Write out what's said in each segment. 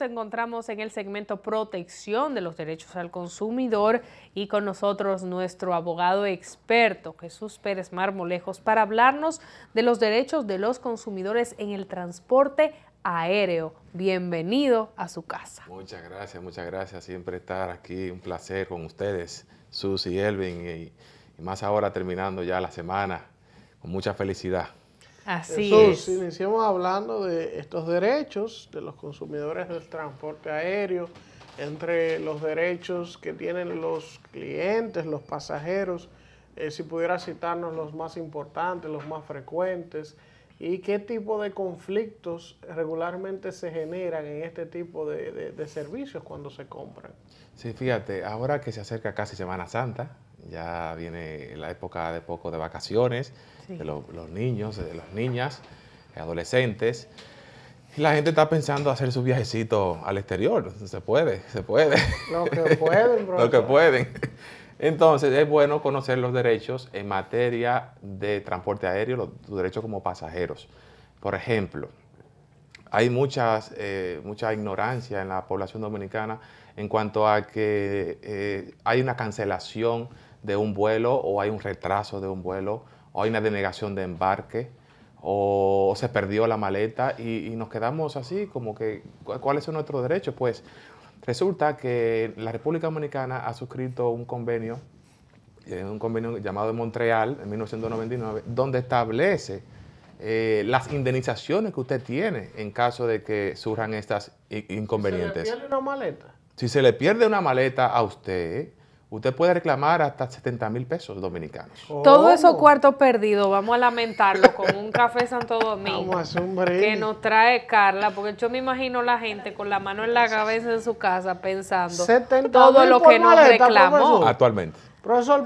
nos encontramos en el segmento protección de los derechos al consumidor y con nosotros nuestro abogado experto Jesús Pérez Marmolejos para hablarnos de los derechos de los consumidores en el transporte aéreo. Bienvenido a su casa. Muchas gracias, muchas gracias. Siempre estar aquí, un placer con ustedes, y Elvin, y más ahora terminando ya la semana con mucha felicidad. Así Jesús, eh, es. iniciamos hablando de estos derechos de los consumidores del transporte aéreo, entre los derechos que tienen los clientes, los pasajeros, eh, si pudiera citarnos los más importantes, los más frecuentes, y qué tipo de conflictos regularmente se generan en este tipo de servicios cuando se compran. Sí, fíjate, ahora que se acerca casi Semana Santa, ya viene la época de poco de vacaciones, de los, niños, de las niñas, adolescentes. la gente está pensando hacer su viajecito al exterior. Se puede, se puede. Lo que pueden, bro. Lo que pueden. Entonces, es bueno conocer los derechos en materia de transporte aéreo, los, derechos como pasajeros. Por ejemplo, hay muchas, eh, mucha ignorancia en la población dominicana en cuanto a que eh, hay una cancelación de un vuelo o hay un retraso de un vuelo o hay una denegación de embarque o se perdió la maleta y, nos quedamos así como que cuáles son nuestros derechos. Pues resulta que la República Dominicana ha suscrito un convenio, eh, un convenio llamado de Montreal en 1999, donde establece eh, las indemnizaciones que usted tiene en caso de que surjan estas inconvenientes. ¿Se le pierde una maleta? Si se le pierde una maleta a usted, usted puede reclamar hasta 70 mil pesos dominicanos. Todos esos cuartos perdidos, vamos a lamentarlo con un café Santo Domingo que nos trae Carla, porque yo me imagino la gente con la mano en la cabeza en su casa pensando todo lo que nos reclamó. Actualmente.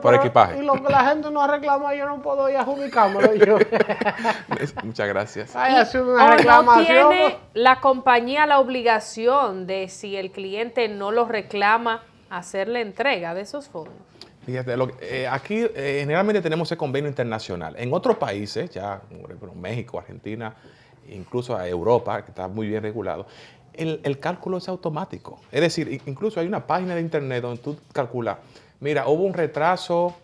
por equipaje. Y lo que la gente no ha reclamado, yo no puedo ir a judicarme yo. Muchas gracias. Ay, es una reclamación. tiene la compañía la obligación de si el cliente no lo reclama hacer la entrega de esos fondos? Fíjate, eh, aquí eh, generalmente tenemos ese convenio internacional. En otros países, ya México, Argentina, incluso a Europa, que está muy bien regulado, el, el, cálculo es automático. Es decir, incluso hay una página de internet donde tú calculas, mira, hubo un retraso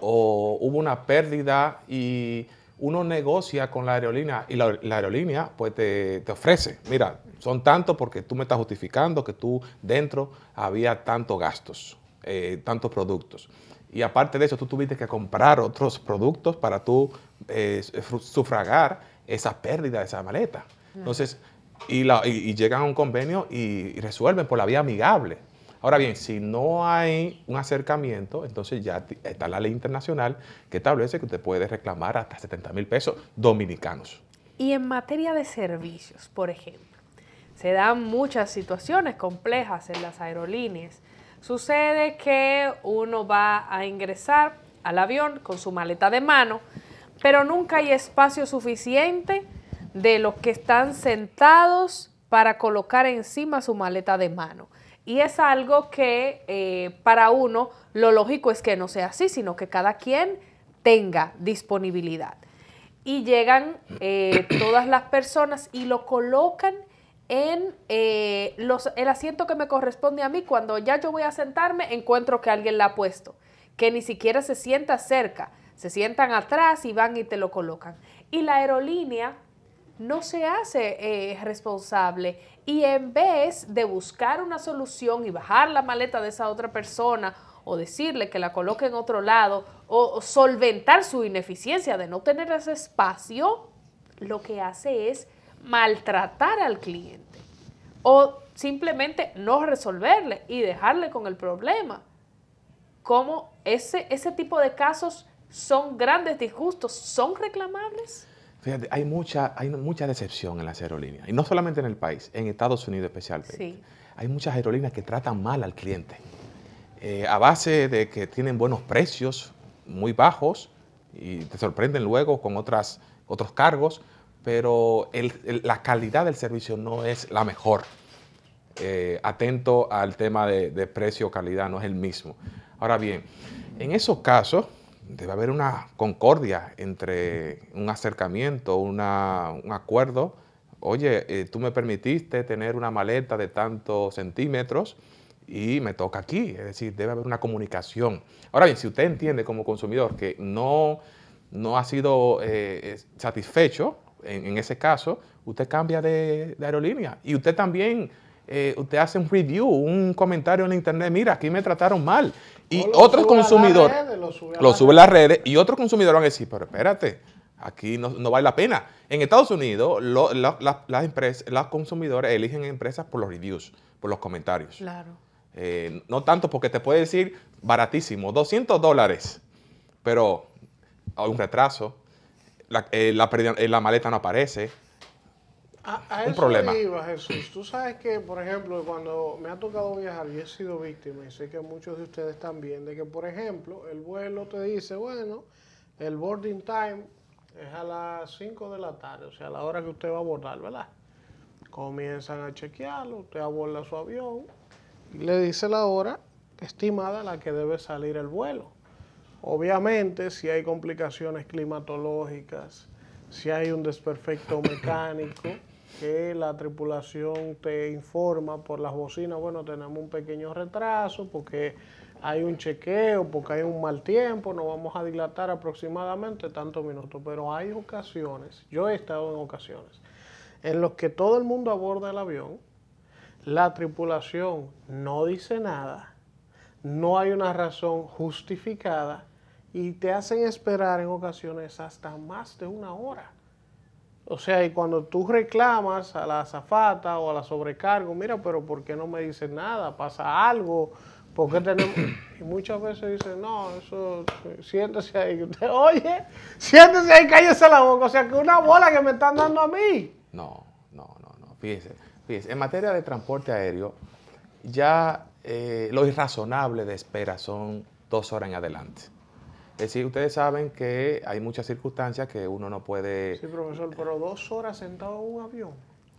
o hubo una pérdida y uno negocia con la aerolínea y la, aerolínea pues te, ofrece, mira, son tantos porque tú me estás justificando que tú dentro había tantos gastos, eh, tantos productos. Y aparte de eso, tú tuviste que comprar otros productos para tú eh, sufragar esa pérdida de esa maleta. Entonces, y, llegan a un convenio y resuelven por la vía amigable. Ahora bien, si no hay un acercamiento, entonces ya está la ley internacional que establece que usted puede reclamar hasta 70 mil pesos dominicanos. Y en materia de servicios, por ejemplo, se dan muchas situaciones complejas en las aerolíneas. Sucede que uno va a ingresar al avión con su maleta de mano, pero nunca hay espacio suficiente de los que están sentados para colocar encima su maleta de mano. Y es algo que eh, para uno lo lógico es que no sea así, sino que cada quien tenga disponibilidad. Y llegan eh, todas las personas y lo colocan en eh, los, el asiento que me corresponde a mí. Cuando ya yo voy a sentarme, encuentro que alguien la ha puesto, que ni siquiera se sienta cerca, se sientan atrás y van y te lo colocan. Y la aerolínea no se hace eh, responsable y en vez de buscar una solución y bajar la maleta de esa otra persona o decirle que la coloque en otro lado o, solventar su ineficiencia de no tener ese espacio, lo que hace es maltratar al cliente o simplemente no resolverle y dejarle con el problema. Como ese tipo de casos son grandes disgustos, son reclamables hay mucha, hay mucha decepción en las aerolíneas, y no solamente en el país, en Estados Unidos especialmente. Hay muchas aerolíneas que tratan mal al cliente, eh, a base de que tienen buenos precios, muy bajos, y te sorprenden luego con otras, otros cargos, pero la calidad del servicio no es la mejor. Eh, atento al tema de precio-calidad, no es el mismo. Ahora bien, en esos casos, debe haber una concordia entre un acercamiento, un acuerdo. Oye, eh, tú me permitiste tener una maleta de tantos centímetros y me toca aquí. Es decir, debe haber una comunicación. Ahora bien, si usted entiende como consumidor que no, no ha sido eh, satisfecho en, ese caso, usted cambia de aerolínea y usted también eh, usted hace un review, un comentario en internet, mira, aquí me trataron mal. Y otros consumidores otro consumidor lo sube, a, las redes y otros consumidores van a decir, pero espérate, aquí no, vale la pena. En Estados Unidos, las empresas, los consumidores eligen empresas por los reviews, por los comentarios. Claro. Eh, no tanto porque te puede decir baratísimo, 200 dólares, pero hay un retraso, la eh, maleta no aparece, a, eso problema. Iba, Jesús. Tú sabes que, por ejemplo, cuando me ha tocado viajar, y he sido víctima y sé que muchos de ustedes también, de que, por ejemplo, el vuelo te dice, bueno, el boarding time es a las 5 de la tarde, o sea, la hora que usted va a abordar, ¿verdad? Comienzan a chequearlo, usted aborda su avión, y le dice la hora estimada a la que debe salir el vuelo. Obviamente, si hay complicaciones climatológicas, si hay un desperfecto mecánico, que la tripulación te informa por las bocinas, bueno, tenemos un pequeño retraso porque hay un chequeo, porque hay un mal tiempo, nos vamos a dilatar aproximadamente tantos minutos, pero hay ocasiones, yo he estado en ocasiones, en los que todo el mundo aborda el avión, la tripulación no dice nada, no hay una razón justificada y te hacen esperar en ocasiones hasta más de una hora. O sea, y cuando tú reclamas a la zafata o a la sobrecargo, mira, pero ¿por qué no me dicen nada? ¿Pasa algo? ¿Por qué tenemos...? Y muchas veces dicen, no, eso, siéntese ahí. oye, siéntese ahí, cállese la boca. O sea, que una bola que me están dando a mí. No, no, no, no. Fíjese, fíjese. En materia de transporte aéreo, ya eh, lo irrazonable de espera son dos horas en adelante. Es decir, ustedes saben que hay muchas circunstancias que uno no puede... Sí, profesor, pero dos horas sentado en un avión.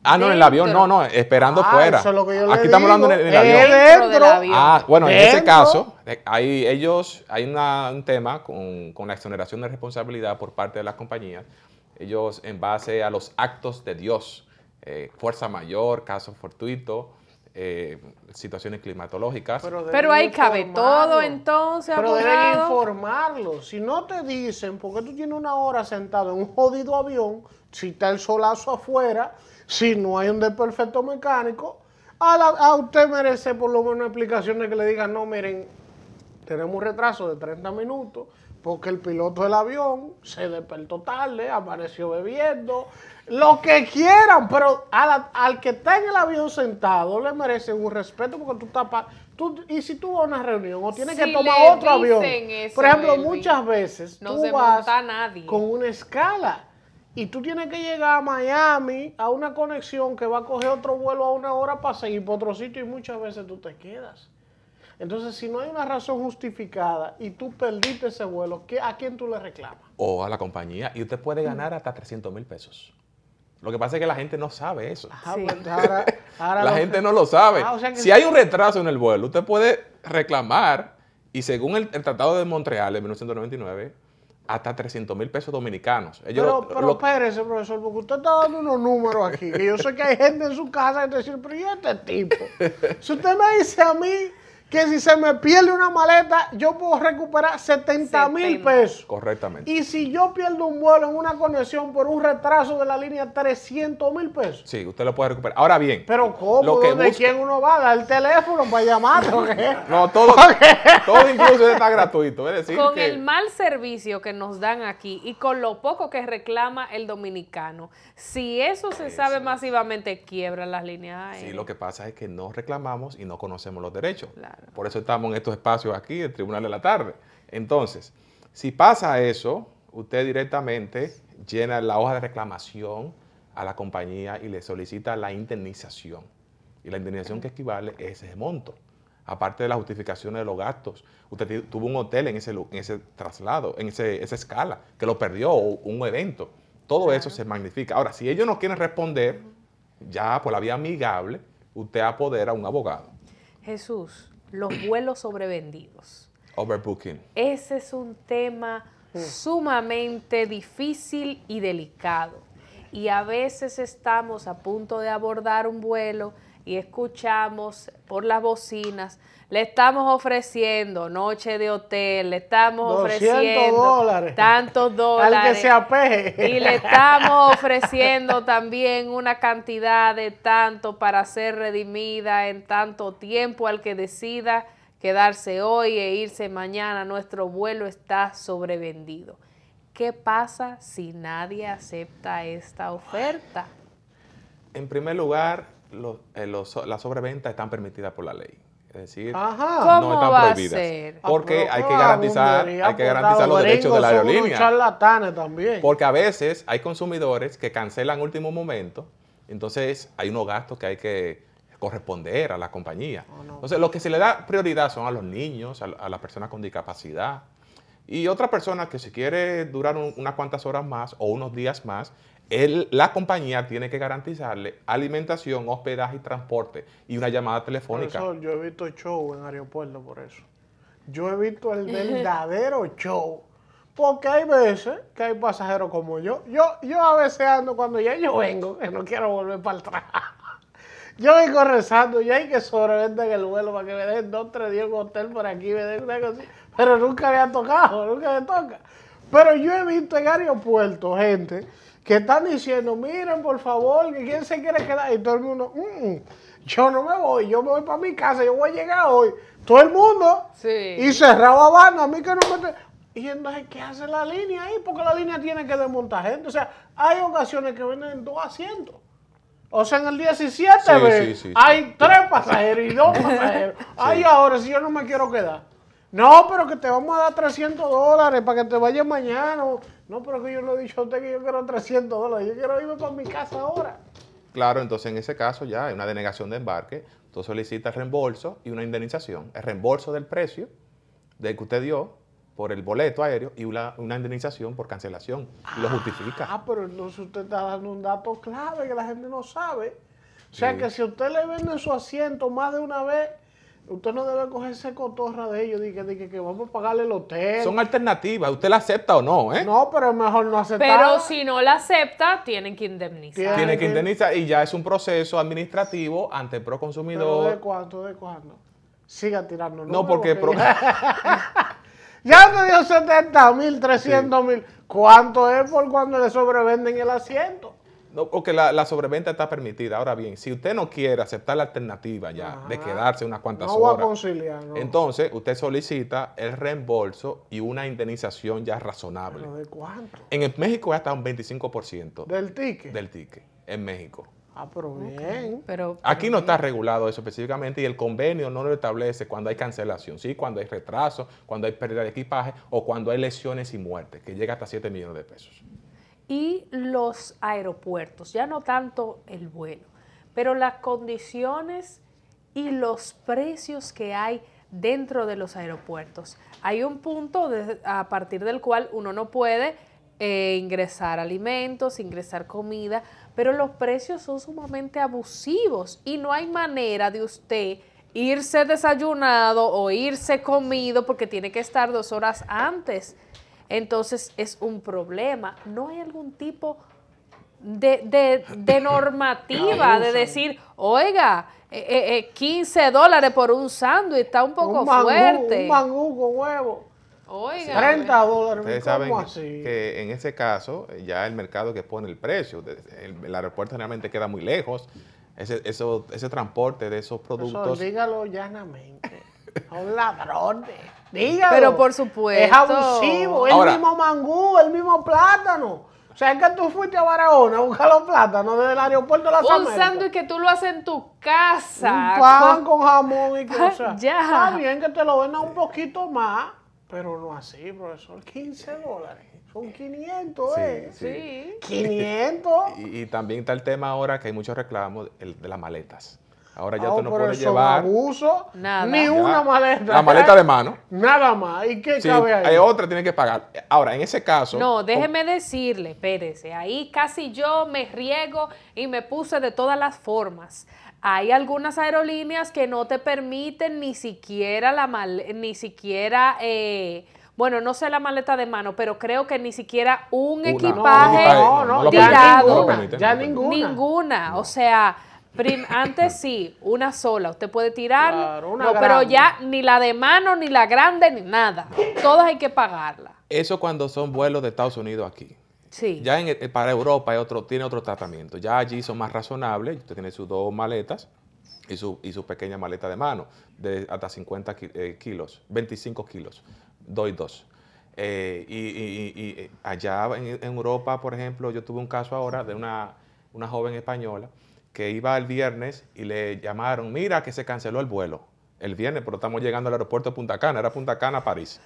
Ah, no, en el avión, no, no, esperando ah, fuera. Aquí estamos hablando en el, en el avión. Dentro Ah, bueno, en ese caso, eh, hay ellos, hay un tema con, la exoneración de responsabilidad por parte de las compañías. Ellos, en base a los actos de Dios, eh, fuerza mayor, caso fortuito, eh, situaciones climatológicas. Pero, ahí cabe todo entonces. Pero deben informarlo. Si no te dicen, porque tú tienes una hora sentado en un jodido avión, si está el solazo afuera, si no hay un desperfecto mecánico, a, usted merece por lo menos una que le digan, no, miren, tenemos un retraso de 30 minutos porque el piloto del avión se despertó tarde, apareció bebiendo, lo que quieran, pero al que está en el avión sentado le merecen un respeto porque tú estás... tú, y si tú vas a una reunión o tienes que tomar otro avión, por ejemplo, muchas veces tú vas con una escala y tú tienes que llegar a Miami a una conexión que va a coger otro vuelo a una hora para seguir por otro sitio y muchas veces tú te quedas. Entonces, si no hay una razón justificada y tú perdiste ese vuelo, ¿a quién tú le reclamas? O a la compañía. Y usted puede ganar hasta 300 mil pesos. Lo que pasa es que la gente no sabe eso. Pues, la gente no lo sabe. Ah, si hay un retraso en el vuelo, usted puede reclamar y según el, Tratado de Montreal de 1999, hasta 300 mil pesos dominicanos. pero, espérese, profesor, porque usted está dando unos números aquí, y yo sé que hay gente en su casa que te dice, pero este tipo? Si usted me dice a mí que si se me pierde una maleta, yo puedo recuperar 70 mil pesos. Correctamente. Y si yo pierdo un vuelo en una conexión por un retraso de la línea, 300 mil pesos. Sí, usted lo puede recuperar. Ahora bien. Pero ¿cómo? ¿De quién uno va? ¿Dar el teléfono para llamar? no, todo, todo incluso está gratuito. con el mal servicio que nos dan aquí y con lo poco que reclama el dominicano, si eso se sabe masivamente, quiebran las líneas aéreas. Sí, lo que pasa es que no reclamamos y no conocemos los derechos. Claro. Por eso estamos en estos espacios aquí, el Tribunal de la Tarde. Entonces, si pasa eso, usted directamente llena la hoja de reclamación a la compañía y le solicita la indemnización. Y la indemnización que equivale es ese monto. Aparte de la justificación de los gastos. Usted tuvo un hotel en ese, traslado, en esa escala, que lo perdió, o un evento. Todo eso se magnifica. Ahora, si ellos no quieren responder, ya por la vía amigable, usted apodera a un abogado. Jesús, los vuelos sobrevendidos. Overbooking. Ese es un tema mm. sumamente difícil y delicado. Y a veces estamos a punto de abordar un vuelo y escuchamos por las bocinas. Le estamos ofreciendo noche de hotel, le estamos ofreciendo dólares. tantos dólares. Al que se apeje. Y le estamos ofreciendo también una cantidad de tanto para ser redimida en tanto tiempo al que decida quedarse hoy e irse mañana. Nuestro vuelo está sobrevendido. ¿Qué pasa si nadie acepta esta oferta? En primer lugar, eh, los, las sobreventas están permitidas por la ley. Es decir, no están prohibidas. Porque hay que garantizar, los derechos de la aerolínea. También. Porque a veces hay consumidores que cancelan último momento, entonces hay unos gastos que hay que corresponder a la compañía. Oh, entonces, lo que se le da prioridad son a los niños, a, las personas con discapacidad. Y otra persona que si quiere durar unas cuantas horas más o unos días más, la compañía tiene que garantizarle alimentación, hospedaje y transporte y una llamada telefónica. yo he visto show en aeropuerto por eso. Yo he visto el verdadero show. Porque hay veces que hay pasajeros como yo. Yo, yo a veces ando cuando ya yo vengo, que no quiero volver para atrás. Yo vengo rezando, y hay que sobrevender el vuelo para que me den dos, tres días un hotel por aquí, me den una cosa. Pero nunca me ha tocado, nunca me toca. Pero yo he visto en Aeropuerto gente que están diciendo, miren, por favor, quién se quiere quedar. Y todo el mundo, mm, yo no me voy, yo me voy para mi casa, yo voy a llegar hoy. Todo el mundo. Y cerrado Habana, a mí que no me... Y entonces, ¿qué hace la línea ahí? Porque la línea tiene que desmontar gente. O sea, hay ocasiones que venden en dos asientos. O sea, en el 17 hay tres pasajeros y dos pasajeros. Ay, ahora si yo no me quiero quedar. No, pero que te vamos a dar 300 dólares para que te vayas mañana. No, pero que yo no he dicho a usted que yo quiero 300 dólares. Yo quiero irme para mi casa ahora. Claro, entonces en ese caso ya hay una denegación de embarque. Tú solicitas reembolso y una indemnización. El reembolso del precio del que usted dio por el boleto aéreo y una, indemnización por cancelación. Y lo ah, justifica. Ah, pero entonces usted está dando un dato clave que la gente no sabe. O sea que si usted le vende su asiento más de una vez Usted no debe cogerse cotorra de ellos, dije, que, que, vamos a pagarle el hotel. Son alternativas, usted la acepta o no, ¿eh? No, pero mejor no aceptar. Pero si no la acepta, tienen que indemnizar. Tienen que indemnizar y ya es un proceso administrativo ante el proconsumidor. ¿De cuánto? ¿De cuánto? Siga tirando. No, porque... ya te dio 70 mil, 300 mil. ¿Cuánto es por cuando le sobrevenden el asiento? No, porque la, sobreventa está permitida. Ahora bien, si usted no quiere aceptar la alternativa ya de quedarse unas cuantas horas, entonces usted solicita el reembolso y una indemnización ya razonable. de cuánto? En México ya hasta un 25%. ¿Del ticket? Del ticket, en México. Ah, pero bien. Pero, Aquí no está regulado eso específicamente y el convenio no lo establece cuando hay cancelación, sí, cuando hay retraso, cuando hay pérdida de equipaje o cuando hay lesiones y muertes, que llega hasta 7 millones de pesos y los aeropuertos, ya no tanto el vuelo, pero las condiciones y los precios que hay dentro de los aeropuertos. Hay un punto a partir del cual uno no puede eh, ingresar alimentos, ingresar comida, pero los precios son sumamente abusivos y no hay manera de usted irse desayunado o irse comido porque tiene que estar dos horas antes entonces es un problema. No hay algún tipo de, de, normativa de decir, oiga, 15 eh, eh, eh, dólares por un sándwich está un poco fuerte. Un mangú con huevo. Oiga, 30 dólares. Ustedes saben que en ese caso ya el mercado que pone el precio, el, el aeropuerto generalmente queda muy lejos, ese, eso, ese transporte de esos productos. dígalo llanamente. Son ladrones. Dígame. Pero por supuesto. Es abusivo. es el mismo mangú, el mismo plátano. O sea, es que tú fuiste a Barahona a buscar los plátanos desde el aeropuerto de la Un y que tú lo haces en tu casa. Un pan con, jamón y cosas. Ah, ya. Está bien que te lo venda un poquito más, pero no así, profesor. 15 dólares. Son 500, ¿eh? Sí. sí. 500. y, también está el tema ahora que hay muchos reclamos de las maletas. Ahora ya ah, tú no puedes llevar. Abuso, Ni una maleta. La maleta de mano. Nada más. ¿Y qué cabe ahí? Hay otra, tiene que pagar. Ahora, en ese caso. No, déjeme decirle, espérese. Ahí casi yo me riego y me puse de todas las formas. Hay algunas aerolíneas que no te permiten ni siquiera la mal, ni siquiera eh, bueno, no sé la maleta de mano, pero creo que ni siquiera un equipaje no, no, no, Ya ninguna. Ninguna. O sea, antes sí, una sola. Usted puede tirar, pero ya ni la de mano, ni la grande, ni nada. Todas hay que pagarla. Eso cuando son vuelos de Estados Unidos aquí. Sí. Ya eh, para Europa otro, tiene otro tratamiento. Ya allí son más razonables. Usted tiene sus dos maletas y su, y su pequeña maleta de mano, de hasta 50 eh, kilos, 25 kilos, doy dos. Eh, y, y, y, allá en, Europa, por ejemplo, yo tuve un caso ahora de una, una joven española que iba el viernes y le llamaron, mira que se canceló el vuelo el viernes, pero estamos llegando al aeropuerto de Punta Cana, era Punta Cana, París.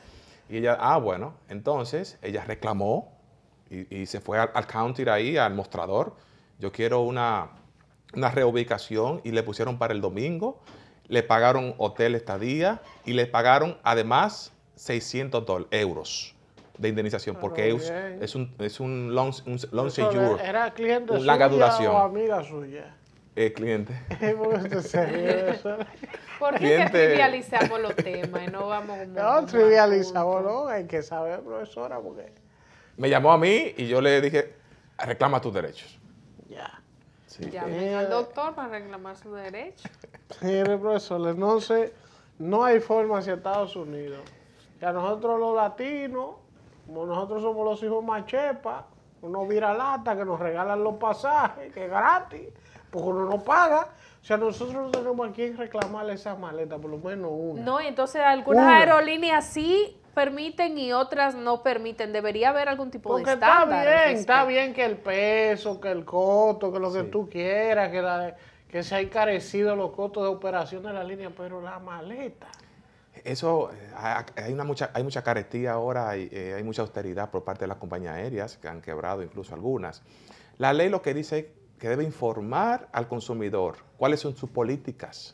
Y ella, ah, bueno, entonces ella reclamó y, se fue al, counter ahí, al mostrador, yo quiero una, reubicación y le pusieron para el domingo, le pagaron hotel estadía y le pagaron además 600 euros de indemnización, ah, porque es, un, es un long, un Era cliente larga duración. suya. Eh, cliente. ¿Por qué trivializamos los temas y no vamos No, trivializamos, no, hay que saber, profesora, porque... Me llamó a mí y yo le dije, reclama tus derechos. Ya. Sí. al eh, doctor para reclamar sus derechos. Mire, no sé no hay forma hacia Estados Unidos. ya nosotros los latinos, como nosotros somos los hijos machepa, vira lata que nos regalan los pasajes, que es gratis porque uno no paga. O sea, nosotros no tenemos a quién reclamarle esa maleta, por lo menos una. No, entonces algunas aerolíneas sí permiten y otras no permiten. Debería haber algún tipo de estándar. Está bien, está bien que el peso, que el costo, que lo que tú quieras, que, se ha carecido los costos de operación de la línea, pero la maleta. Eso, eh, hay, una mucha, hay mucha carestía ahora, hay, eh, hay mucha austeridad por parte de las compañías aéreas, que han quebrado incluso algunas. La ley lo que dice que debe informar al consumidor cuáles son sus políticas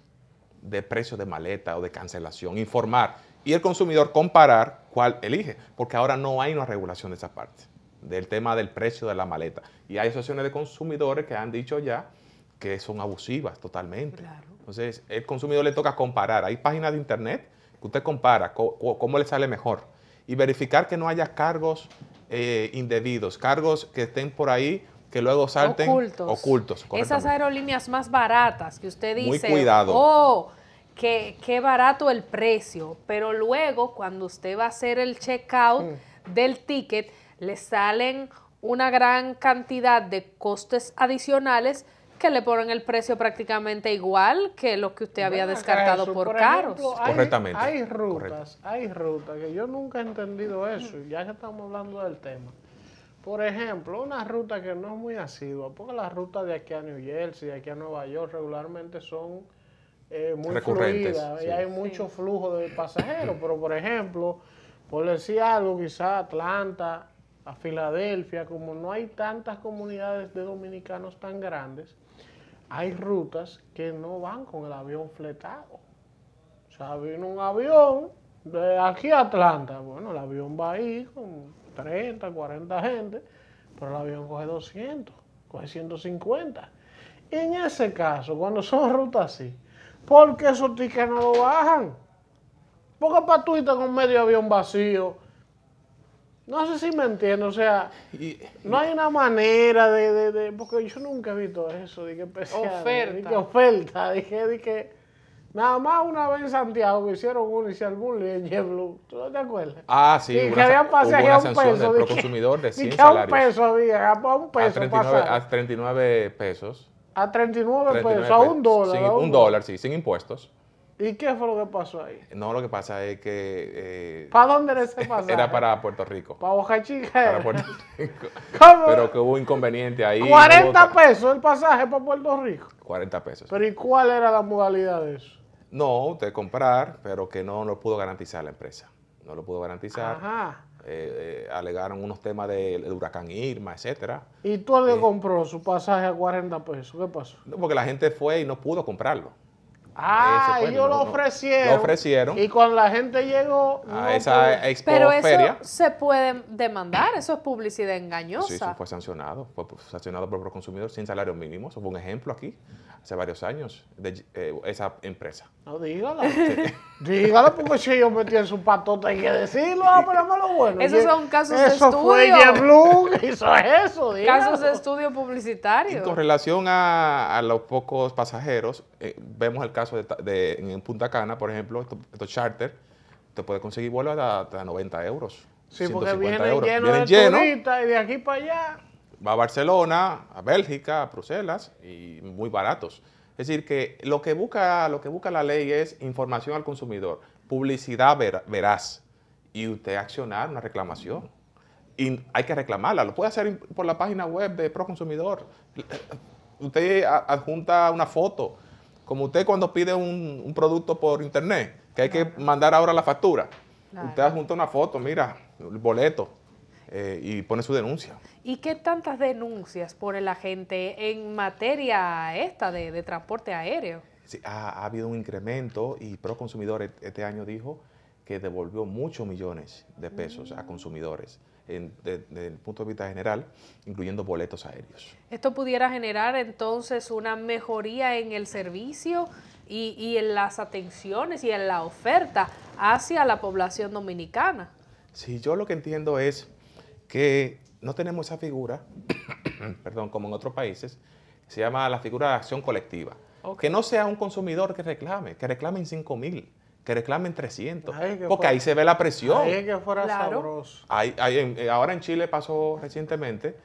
de precio de maleta o de cancelación, informar y el consumidor comparar cuál elige, porque ahora no hay una regulación de esa parte, del tema del precio de la maleta. Y hay asociaciones de consumidores que han dicho ya que son abusivas totalmente. Entonces, el consumidor le toca comparar. Hay páginas de internet que usted compara cómo le sale mejor y verificar que no haya cargos eh, indebidos, cargos que estén por ahí que luego salten ocultos. Esas aerolíneas más baratas que usted dice, cuidado. oh, qué, barato el precio, pero luego cuando usted va a hacer el checkout mm. del ticket, le salen una gran cantidad de costes adicionales que le ponen el precio prácticamente igual que lo que usted había descartado por, caros. Hay, Correctamente. Hay rutas, hay rutas que yo nunca he entendido eso, ya que estamos hablando del tema por ejemplo, una ruta que no es muy asidua, porque las rutas de aquí a New Jersey, de aquí a Nueva York, regularmente son eh, muy Recurrentes, y hay mucho flujo de pasajeros. Pero, por ejemplo, por decir algo, quizá Atlanta, a Filadelfia, como no hay tantas comunidades de dominicanos tan grandes, hay rutas que no van con el avión fletado. O sea, vino un avión de aquí a Atlanta, bueno, el avión va ahí con 30, 40 gente, pero el avión coge 200, coge 150. Y en ese caso, cuando son rutas así, ¿por qué esos tickets no lo bajan? Porque para con medio avión vacío. No sé si me entiendo, o sea, no hay una manera de, porque yo nunca he visto eso, de que especial, oferta. De que oferta, dije, de que Nada más una vez en Santiago hicieron un y se bullying en Blue. ¿Tú no te acuerdas? Ah, sí. Y que habían pasaje a un peso. Del consumidor de 100 que a un peso había, a un peso. A 39, a 39 pesos. A 39, pesos, a un dólar. un, dólar, sí, sin impuestos. ¿Y qué fue lo que pasó ahí? No, lo que pasa es que... Eh, ¿Para dónde era ese pasaje? Era para Puerto Rico. ¿Para Boca Chica? Para Puerto Rico. ¿Cómo? Pero que hubo inconveniente ahí. ¿40 pesos el pasaje para Puerto Rico? 40 pesos. ¿Pero y cuál era la modalidad de eso? No, usted comprar, pero que no lo pudo garantizar la empresa. No lo pudo garantizar. Ajá. Eh, eh, alegaron unos temas del huracán Irma, etcétera. ¿Y tú le eh, compró su pasaje a 40 pesos? ¿Qué pasó? porque la gente fue y no pudo comprarlo. Ah, ellos lo ofrecieron. Y cuando la gente llegó a ah, esa experiencia, Pero eso se puede demandar, eso es publicidad engañosa. Sí, eso fue sancionado, fue sancionado por el consumidor sin salario mínimo. Eso fue un ejemplo aquí, hace varios años, de eh, esa empresa. No, dígalo. Dígalo, porque si ellos en su patota hay que decirlo, ah, pero no lo bueno. Esos son casos de estudio. Eso fue eso hizo eso, Casos de estudio publicitario. con relación a, los pocos pasajeros, eh, vemos el caso en Punta Cana, por ejemplo, estos charters charter, te puede conseguir vuelos hasta, 90 euros. Sí, porque vienen llenos y de aquí para allá. Va a Barcelona, a Bélgica, a Bruselas y muy baratos. Es decir, que lo que busca, lo que busca la ley es información al consumidor, publicidad veraz y usted accionar una reclamación. Y hay que reclamarla. Lo puede hacer por la página web de Proconsumidor. Usted adjunta una foto como usted cuando pide un, producto por internet, que hay que mandar ahora la factura. Usted adjunta una foto, mira, el boleto, eh, y pone su denuncia. ¿Y qué tantas denuncias pone la gente en materia esta de, transporte aéreo? ha, habido un incremento y Proconsumidor e-, este año dijo que devolvió muchos millones de pesos a mm. consumidores desde el punto de vista general, incluyendo boletos aéreos. ¿Esto pudiera generar entonces una mejoría en el servicio y, en las atenciones y en la oferta hacia la población dominicana? Sí, yo lo que entiendo es que no tenemos esa figura, perdón, como en otros países, se llama la figura de acción colectiva. Que no sea un consumidor que reclame, que reclamen 5 mil que reclamen 300. porque ahí se ve la presión. hay que fuera sabroso. Eh, ahora en Chile pasó recientemente,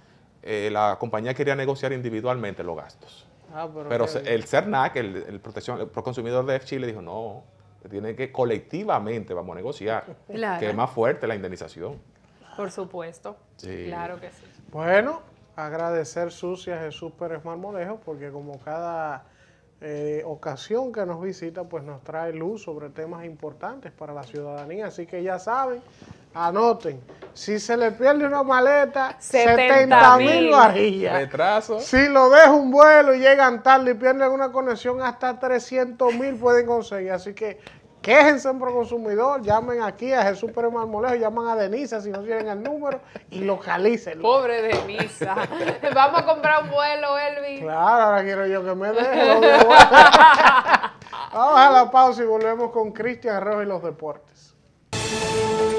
eh, la compañía quería negociar individualmente los gastos. Ah, pero, el CERNAC, el, el, protección, el Proconsumidor de Chile, dijo, no, tiene que colectivamente vamos a negociar, que es más fuerte la indemnización. Por supuesto, claro que sí. Bueno, agradecer Sucia Jesús Pérez Marmolejo, porque como cada eh, ocasión que nos visita, pues nos trae luz sobre temas importantes para la ciudadanía. Así que ya saben, anoten. Si se le pierde una maleta, 70 mil varillas. Si lo deja un vuelo y llegan tarde y pierden una conexión, hasta 300 mil pueden conseguir. Así que Quéjense en Proconsumidor, llamen aquí a Jesús Pérez Marmolejo, llaman a Denisa si no tienen el número y localícenlo. Pobre Denisa. Vamos a comprar un vuelo, Elvis. Claro, ahora quiero yo que me deje. Vamos a la pausa y volvemos con Cristian Rojas y los deportes.